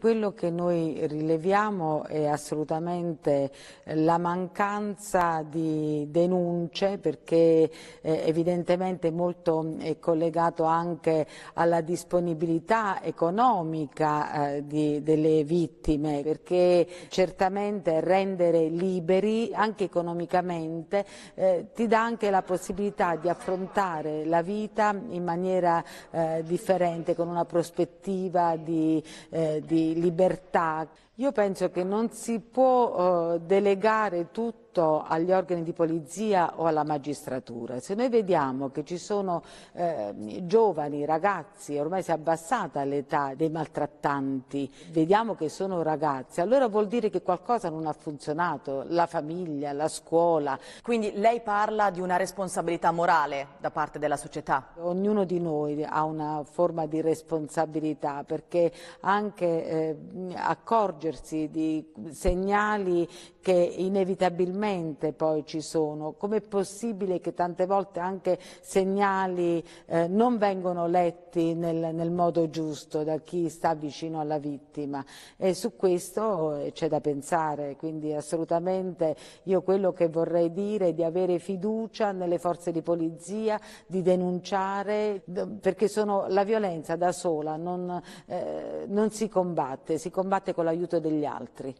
Quello che noi rileviamo è assolutamente eh, la mancanza di denunce perché eh, evidentemente molto mm, è collegato anche alla disponibilità economica eh, di, delle vittime perché certamente rendere liberi anche economicamente eh, ti dà anche la possibilità di affrontare la vita in maniera eh, differente con una prospettiva di, eh, di libertà. Io penso che non si può eh, delegare tutto tutto agli organi di polizia o alla magistratura. Se noi vediamo che ci sono eh, giovani, ragazzi, ormai si è abbassata l'età dei maltrattanti, vediamo che sono ragazzi, allora vuol dire che qualcosa non ha funzionato, la famiglia, la scuola. Quindi lei parla di una responsabilità morale da parte della società? Ognuno di noi ha una forma di responsabilità perché anche eh, accorgersi di segnali che inevitabilmente leggermente poi ci sono? Com'è possibile che tante volte anche segnali eh, non vengono letti nel, nel, modo giusto da chi sta vicino alla vittima? E su questo eh, c'è da pensare, quindi assolutamente io quello che vorrei dire è di avere fiducia nelle forze di polizia, di denunciare, perché sono, la violenza da sola non, eh, non si combatte, si combatte con l'aiuto degli altri.